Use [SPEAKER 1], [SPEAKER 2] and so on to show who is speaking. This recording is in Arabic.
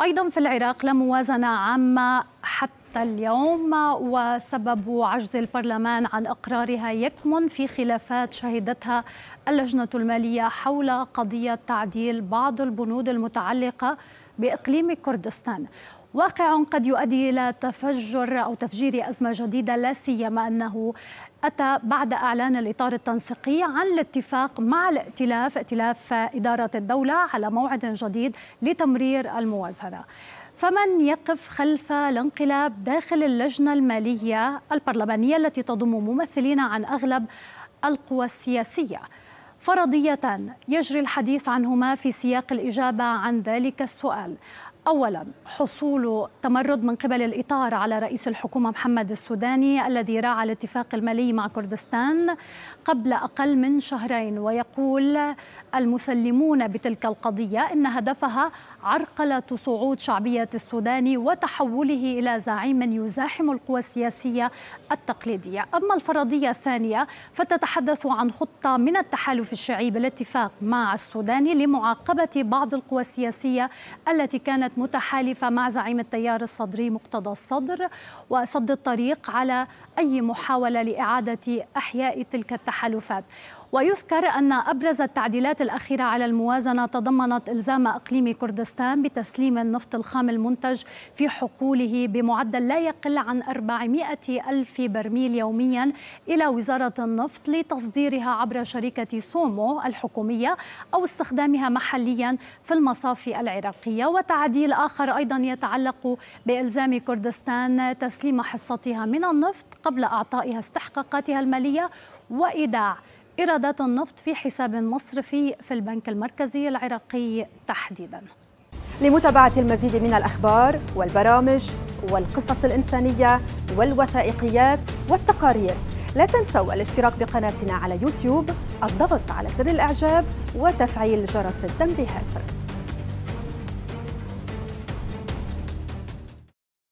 [SPEAKER 1] أيضا في العراق لا موازنة عامة حتى اليوم وسبب عجز البرلمان عن إقرارها يكمن في خلافات شهدتها اللجنة المالية حول قضية تعديل بعض البنود المتعلقة بإقليم كردستان واقع قد يؤدي إلى تفجر أو تفجير أزمة جديدة لا سيما أنه أتى بعد إعلان الإطار التنسيقي عن الاتفاق مع الائتلاف ائتلاف إدارة الدولة على موعد جديد لتمرير الموازنة فمن يقف خلف الانقلاب داخل اللجنة المالية البرلمانية التي تضم ممثلين عن أغلب القوى السياسية فرضيتان يجري الحديث عنهما في سياق الإجابة عن ذلك السؤال اولا حصول تمرد من قبل الاطار على رئيس الحكومه محمد السوداني الذي راعى الاتفاق المالي مع كردستان قبل اقل من شهرين ويقول المسلمون بتلك القضيه ان هدفها عرقله صعود شعبيه السوداني وتحوله الى زعيم يزاحم القوى السياسيه التقليديه، اما الفرضيه الثانيه فتتحدث عن خطه من التحالف الشيعي بالاتفاق مع السوداني لمعاقبه بعض القوى السياسيه التي كانت كانت متحالفة مع زعيم التيار الصدري مقتدى الصدر وسد الطريق على أي محاولة لإعادة أحياء تلك التحالفات ويذكر أن أبرز التعديلات الأخيرة على الموازنة تضمنت إلزام أقليم كردستان بتسليم النفط الخام المنتج في حقوله بمعدل لا يقل عن 400 ألف برميل يوميا إلى وزارة النفط لتصديرها عبر شركة سومو الحكومية أو استخدامها محليا في المصافي العراقية وتعديل الداعي الآخر أيضا يتعلق بإلزام كردستان تسليم حصتها من النفط قبل أعطائها استحقاقاتها المالية وإيداع إيرادات النفط في حساب مصرفي في البنك المركزي العراقي تحديداً
[SPEAKER 2] لمتابعة المزيد من الأخبار والبرامج والقصص الإنسانية والوثائقيات والتقارير لا تنسوا الاشتراك بقناتنا على يوتيوب الضغط على زر الإعجاب وتفعيل جرس التنبيهات